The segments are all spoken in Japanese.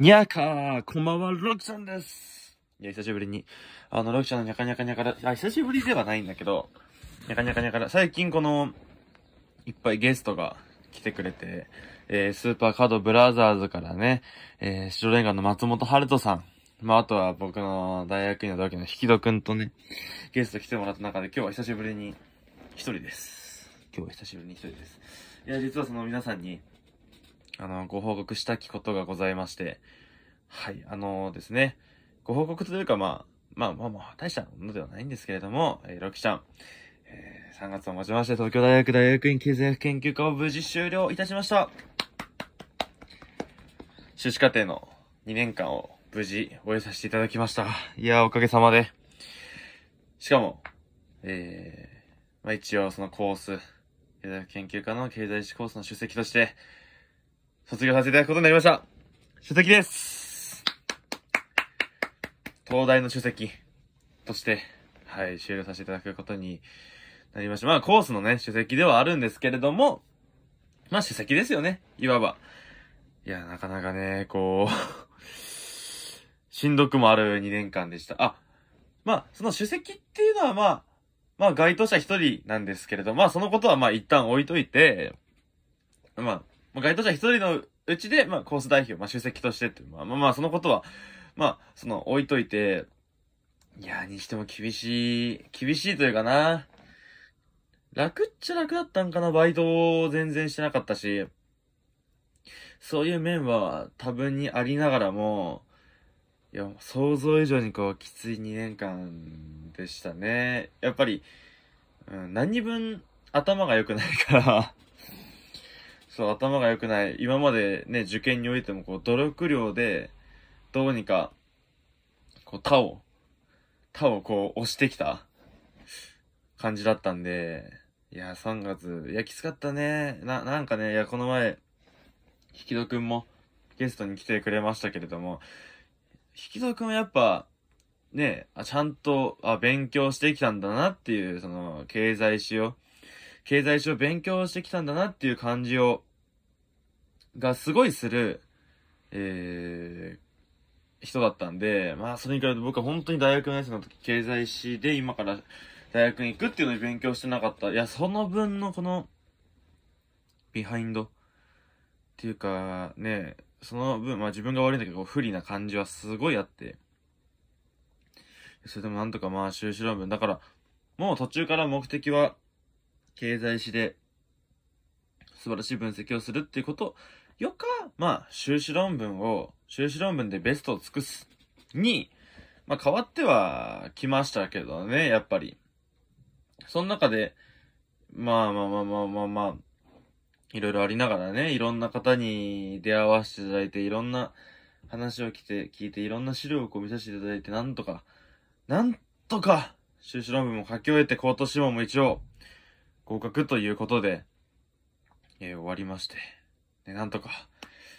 にゃかー、こんばんは、ロクちゃんです。いや、久しぶりに、あの、ロクちゃんのにゃかにゃかにゃから、あ、久しぶりではないんだけど、にゃかにゃかにゃから、最近この、いっぱいゲストが来てくれて、えー、スーパーカードブラザーズからね、えー、白レンガの松本春人さん、まあ、あとは僕の大学院の同期の引戸くんとね、ゲスト来てもらった中で、今日は久しぶりに一人です。今日は久しぶりに一人です。いや、実はその皆さんに、あの、ご報告したきことがございまして、はい、あのー、ですね、ご報告というか、まあ、まあまあまあ、大したものではないんですけれども、えー、ロキちゃん、えー、3月をもちまして東京大学大学院経済学研究科を無事終了いたしました。修士課程の2年間を無事終えさせていただきました。いやー、おかげさまで。しかも、えー、まあ一応そのコース、経済学研究科の経済史コースの出席として、卒業させていただくことになりました。首席です。東大の首席として、はい、終了させていただくことになりました。まあ、コースのね、首席ではあるんですけれども、まあ、首席ですよね。いわば。いや、なかなかね、こう しんどくもある2年間でした。あ、まあ、その首席っていうのはまあ、まあ該当者一人なんですけれど、まあそのことはまあ一旦置いといて、まあ、まあ、該当者一人のうちで、まあ、コース代表、まあ、主席としてっていうのは、まあまあ、そのことは、まあ、その、置いといて、いやにしても厳しい、厳しいというかな。楽っちゃ楽だったんかな、バイトを全然してなかったし。そういう面は多分にありながらも、いや、想像以上にこう、きつい2年間でしたね。やっぱり、うん、何分頭が良くないからそう、頭が良くない。今までね、受験においても、こう、努力量で、どうにか、こう、他を、他をこう、押してきた感じだったんで、いや、3月、いや、きつかったね。な、なんかね、いや、この前、引き戸くんもゲストに来てくれましたけれども、引き戸くんはやっぱ、ね、あちゃんと、あ、勉強してきたんだなっていう、その、経済史を、経済史を勉強してきたんだなっていう感じを、がすごいする、えー、人だったんで、まあ、それに比べて僕は本当に大学の年生の時、経済史で今から大学に行くっていうのに勉強してなかった。いや、その分のこの、ビハインドっていうか、ね、その分、まあ自分が悪いんだけど、不利な感じはすごいあって。それでもなんとかまあ修士論文。だから、もう途中から目的は経済史で素晴らしい分析をするっていうことよか、まあ、修士論文を、修士論文でベストを尽くすに、まあ、変わってはきましたけどね、やっぱり。その中で、まあまあまあまあまあまあ、いろいろありながらね、いろんな方に出会わせていただいて、いろんな話を聞いて、聞いて、いろんな資料をこう見させていただいて、なんとか、なんとか、修士論文も書き終えて、今年もも一応、合格ということで、えー、終わりまして、ね、なんとか、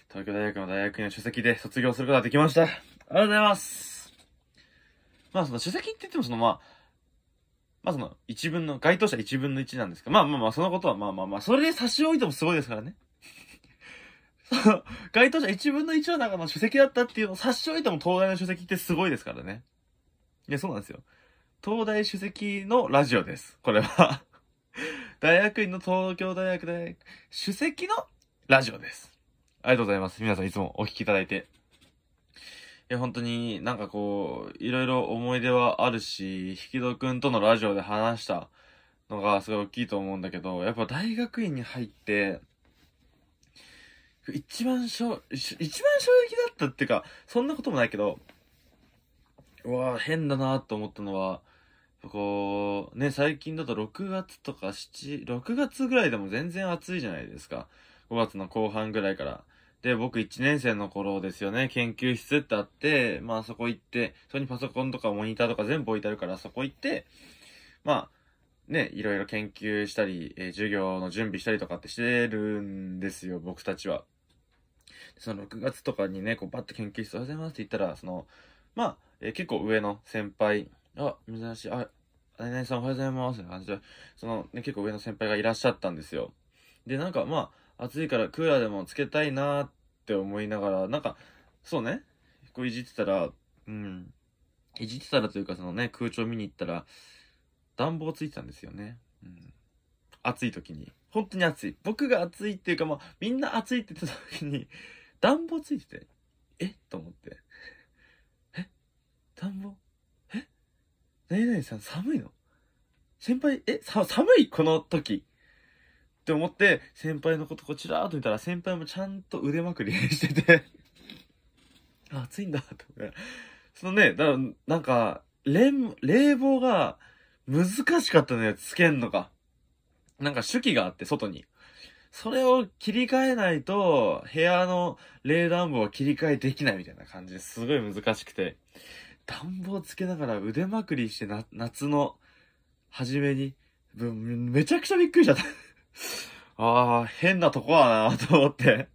東京大学の大学院の首席で卒業することができました。ありがとうございます。まあ、その首席って言っても、そのまあ、まあその、一分の、該当者一分の一なんですけど、まあまあまあ、そのことはまあまあまあ、それで差し置いてもすごいですからね。その、該当者一分の一の中の首席だったっていうのを差し置いても東大の首席ってすごいですからね。いや、そうなんですよ。東大首席のラジオです。これは 大学院の東京大学で、主席のラジオです。ありがとうございます。皆さんいつもお聴きいただいて。いや、本当になんかこう、いろいろ思い出はあるし、引き戸くんとのラジオで話したのがすごい大きいと思うんだけど、やっぱ大学院に入って、一番しょ、一番衝撃だったっていうか、そんなこともないけど、うわぁ、変だなぁと思ったのは、こう、ね、最近だと6月とか7、6月ぐらいでも全然暑いじゃないですか。5月の後半ぐらいから。で、僕1年生の頃ですよね、研究室ってあって、まあそこ行って、そこにパソコンとかモニターとか全部置いてあるから、そこ行って、まあ、ね、いろいろ研究したり、えー、授業の準備したりとかってしてるんですよ、僕たちは。その6月とかにね、こうバッと研究室おはようございますって言ったら、その、まあ、えー、結構上の先輩あ、珍しい。あ、何々さんおはようございます。って感じで、その、ね、結構上の先輩がいらっしゃったんですよ。で、なんかまあ、暑いからクーラーでもつけたいなーって思いながら、なんか、そうね、こういじってたら、うん、いじってたらというかそのね、空調見に行ったら、暖房ついてたんですよね。うん。暑い時に。本当に暑い。僕が暑いっていうか、まあ、みんな暑いって言ってた時に、暖房ついてて、えと思って。え暖房何々さん寒いの先輩、え、さ、寒いこの時。って思って、先輩のことこちらーと見たら、先輩もちゃんと腕まくりしてて あ、暑いんだ、とか。そのね、だから、なんか、冷、冷房が難しかったのよ、つけんのが。なんか手記があって、外に。それを切り替えないと、部屋の冷暖房を切り替えできないみたいな感じですごい難しくて。暖房つけながら腕まくりしてな、夏の初めに、めちゃくちゃびっくりしちゃった ああ、変なとこだなと思って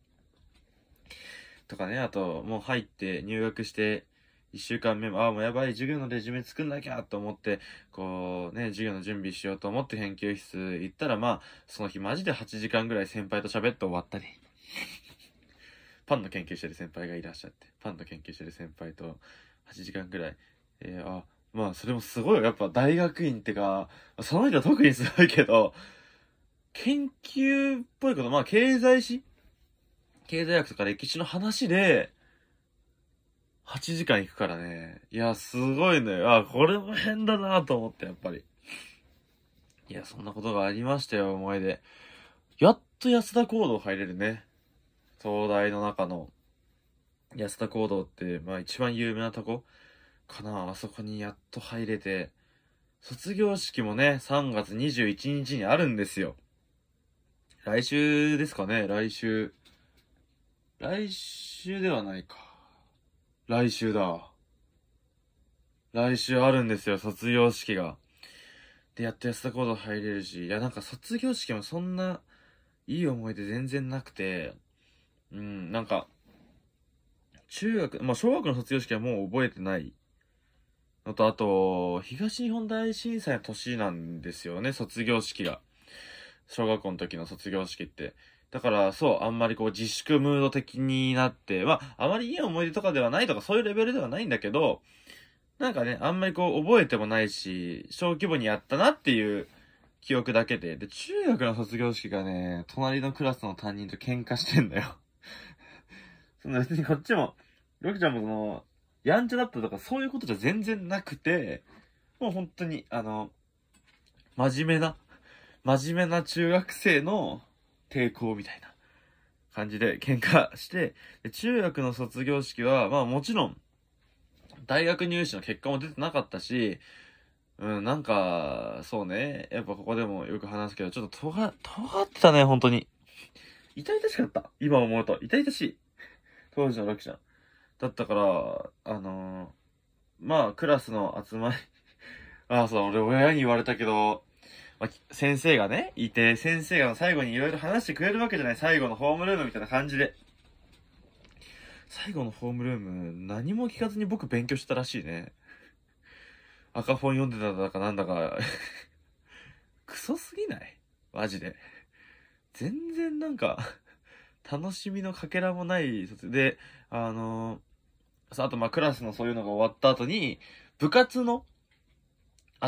とかね、あと、もう入って入学して、1週間目も、ああ、もうやばい、授業のレジュメ作んなきゃと思って、こうね、授業の準備しようと思って研究室行ったら、まあ、その日マジで8時間ぐらい先輩と喋って終わったり パンの研究してる先輩がいらっしゃって、パンの研究してる先輩と8時間くらい。えー、あ、まあ、それもすごい。やっぱ大学院ってか、その人は特にすごいけど、研究っぽいこと、まあ、経済史経済学とか歴史の話で、8時間行くからね。いや、すごいね。あ、これも変だなと思って、やっぱり。いや、そんなことがありましたよ、思い出。やっと安田講堂入れるね。東大の中の。安田講堂って、まあ一番有名なとこかな。あそこにやっと入れて、卒業式もね、3月21日にあるんですよ。来週ですかね、来週。来週ではないか。来週だ。来週あるんですよ、卒業式が。で、やっと安田講堂入れるし、いや、なんか卒業式もそんな、いい思い出全然なくて、うん、なんか、中学、まあ、小学の卒業式はもう覚えてないのと、あと、東日本大震災の年なんですよね、卒業式が。小学校の時の卒業式って。だから、そう、あんまりこう自粛ムード的になって、まあ、あまりいい思い出とかではないとか、そういうレベルではないんだけど、なんかね、あんまりこう覚えてもないし、小規模にやったなっていう記憶だけで。で、中学の卒業式がね、隣のクラスの担任と喧嘩してんだよその別にこっちも、ロキちゃんもその、やんちゃだったとかそういうことじゃ全然なくて、もう本当に、あの、真面目な、真面目な中学生の抵抗みたいな感じで喧嘩して、中学の卒業式は、まあもちろん、大学入試の結果も出てなかったし、うん、なんか、そうね。やっぱここでもよく話すけど、ちょっと尖、尖ってたね、本当に。痛々しかった。今思うと。痛々しい。工場ロキちゃん。だったから、あのー、まあ、クラスの集まりあ あ、そう、俺親に言われたけど、まあ、先生がね、いて、先生が最後にいろいろ話してくれるわけじゃない。最後のホームルームみたいな感じで。最後のホームルーム、何も聞かずに僕勉強してたらしいね。赤本読んでただかなんだか クソすぎないマジで。全然なんか楽しみのかけらもない卒で、あのー、あとまあクラスのそういうのが終わった後に、部活の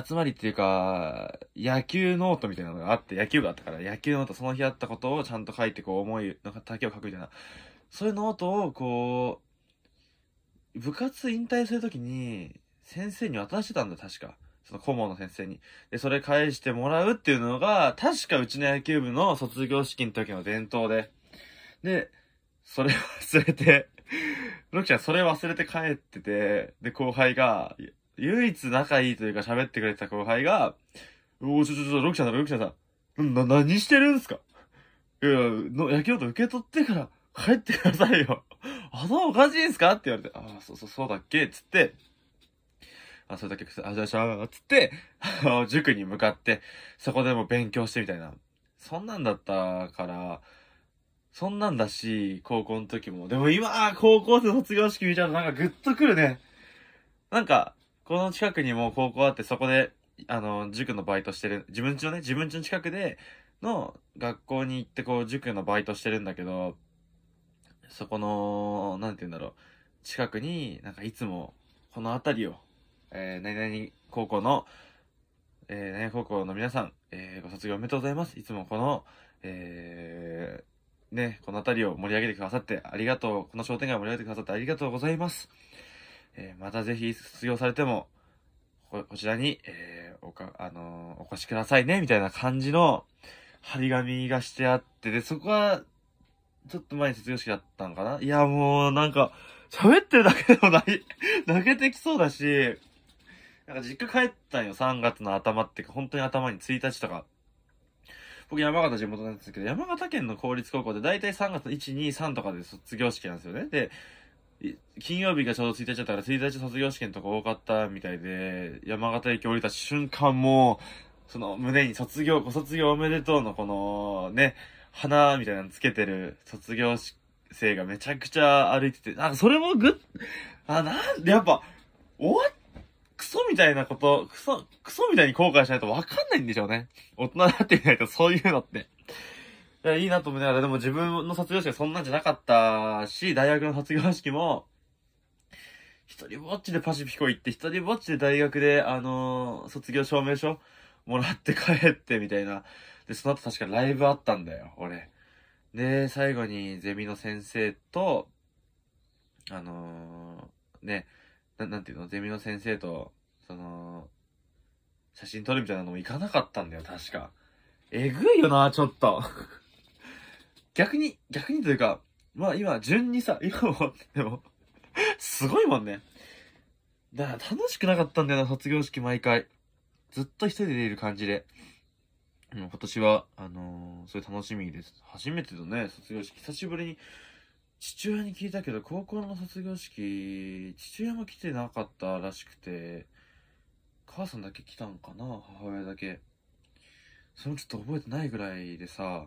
集まりっていうか、野球ノートみたいなのがあって、野球があったから、野球ノート、その日あったことをちゃんと書いて、こう、思いの丈を書くみたいな。そういうノートを、こう、部活引退するときに、先生に渡してたんだ、確か。その顧問の先生に。で、それ返してもらうっていうのが、確かうちの野球部の卒業式の時の伝統で。で、それ忘れて、ロキちゃんそれ忘れて帰ってて、で、後輩が、唯一仲いいというか喋ってくれてた後輩が、おー、ちょちょちょ、ロキちゃんだ、ロキちゃんだ、な、何してるんすかいや、の、野球音受け取ってから帰ってくださいよ。頭おかしいんすかって言われて、あそうそう、そうだっけつって、あ、それだけ、あ、じゃあじゃあ、つって、あの、塾に向かって、そこでも勉強してみたいな。そんなんだったから、そんなんだし、高校の時も。でも今、高校生卒業式見ちゃうとなんかグッとくるね。なんか、この近くにも高校あって、そこで、あの、塾のバイトしてる、自分家のね、自分家の近くでの学校に行ってこう、塾のバイトしてるんだけど、そこの、なんて言うんだろう、近くに、なんかいつも、この辺りを、えー、何々高校の、えー、何々高校の皆さん、えー、ご卒業おめでとうございます。いつもこの、えー、ね、この辺りを盛り上げてくださってありがとう、この商店街を盛り上げてくださってありがとうございます。えー、またぜひ卒業されても、こちらに、えー、おか、あのー、お越しくださいね、みたいな感じの張り紙がしてあって、で、そこは、ちょっと前に卒業式だったのかないや、もう、なんか、喋ってるだけでもない、泣けてきそうだし、なんか実家帰ったんよ、3月の頭って、か、本当に頭に1日とか、僕山形地元なんですけど、山形県の公立高校で大体3月1、2、3とかで卒業式なんですよね。で、金曜日がちょうど1日だったから1日卒業試験とか多かったみたいで、山形駅降りた瞬間もその胸に卒業、ご卒業おめでとうのこのね、花みたいなのつけてる卒業生がめちゃくちゃ歩いてて、なんかそれもぐっ、あ、なんでやっぱ、終わっソみたいなこと、クソ、クソみたいに後悔しないと分かんないんでしょうね。大人になってみないとそういうのって。いや、いいなと思いながら、でも自分の卒業式はそんなんじゃなかったし、大学の卒業式も、一人ぼっちでパシフィコ行って、一人ぼっちで大学で、あのー、卒業証明書もらって帰ってみたいな。で、その後確かライブあったんだよ、俺。で、最後にゼミの先生と、あのー、ね、ななんていうの、ゼミの先生と、その、写真撮るみたいなのも行かなかったんだよ、確か。えぐいよな、ちょっと。逆に、逆にというか、まあ今、順にさ、今も、でも、すごいもんね。だから楽しくなかったんだよな、卒業式毎回。ずっと一人でいる感じで。うん、今年は、あのー、それ楽しみです。初めてのね、卒業式、久しぶりに、父親に聞いたけど、高校の卒業式、父親も来てなかったらしくて、母さんだけ来たんかな母親だけ。それもちょっと覚えてないぐらいでさ、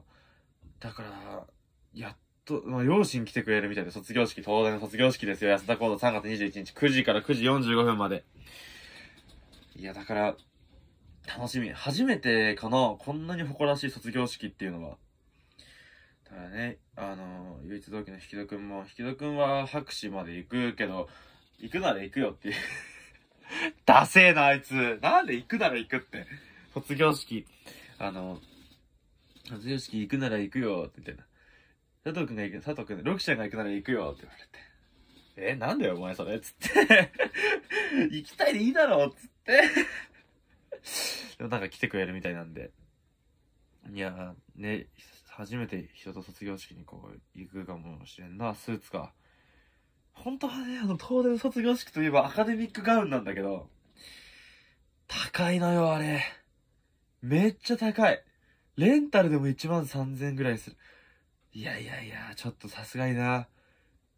だから、やっと、まあ、両親来てくれるみたいで、卒業式、東大の卒業式ですよ。安田講堂3月21日、9時から9時45分まで。いや、だから、楽しみ。初めてかなこんなに誇らしい卒業式っていうのは。だからね、あの、唯一同期の引戸くんも、引戸くんは博士まで行くけど、行くなら行くよっていう ダセえな、あいつ。なんで行くなら行くって。卒業式。あの、卒業式行くなら行くよ、っ言ってな。佐藤くんが行く、佐藤くん、ロキちゃんが行くなら行くよ、って言われて。え、なんだよ、お前それ、つって。行きたいでいいだろ、つって。でもなんか来てくれるみたいなんで。いや、ね、初めて人と卒業式にこう、行くかもしれんな、スーツか。本当はね、あの、東電卒業式といえばアカデミックガウンなんだけど、高いのよ、あれ。めっちゃ高い。レンタルでも1万3000円ぐらいする。いやいやいや、ちょっとさすがにな。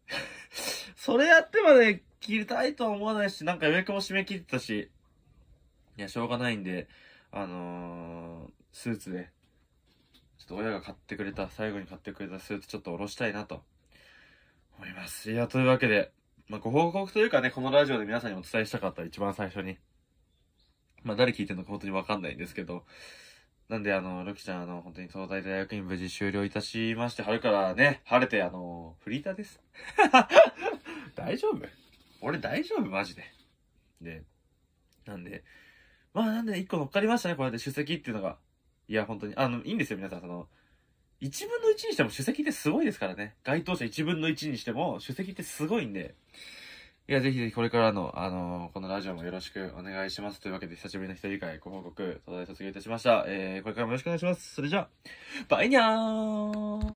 それやってまで切りたいとは思わないし、なんか予約も締め切ってたし、いや、しょうがないんで、あのー、スーツで、ちょっと親が買ってくれた、最後に買ってくれたスーツちょっとおろしたいなと。思います。いや、というわけで、まあ、ご報告というかね、このラジオで皆さんにお伝えしたかった一番最初に。まあ、誰聞いてるのか本当にわかんないんですけど。なんで、あの、ロキちゃん、あの、本当に東大大学院無事終了いたしまして、春からね、晴れて、あの、フリーターです。大丈夫俺大丈夫マジで。で、なんで、まあなんで一個乗っかりましたね、こうやって出席っていうのが。いや、本当に、あの、いいんですよ、皆さん、その、1分の1にしても主席ってすごいですからね。該当者1分の1にしても主席ってすごいんで。いや、ぜひぜひこれからの、あのー、このラジオもよろしくお願いします。というわけで、久しぶりの一人会ご報告、東大卒業いたしました。えー、これからもよろしくお願いします。それじゃあ、バイニャー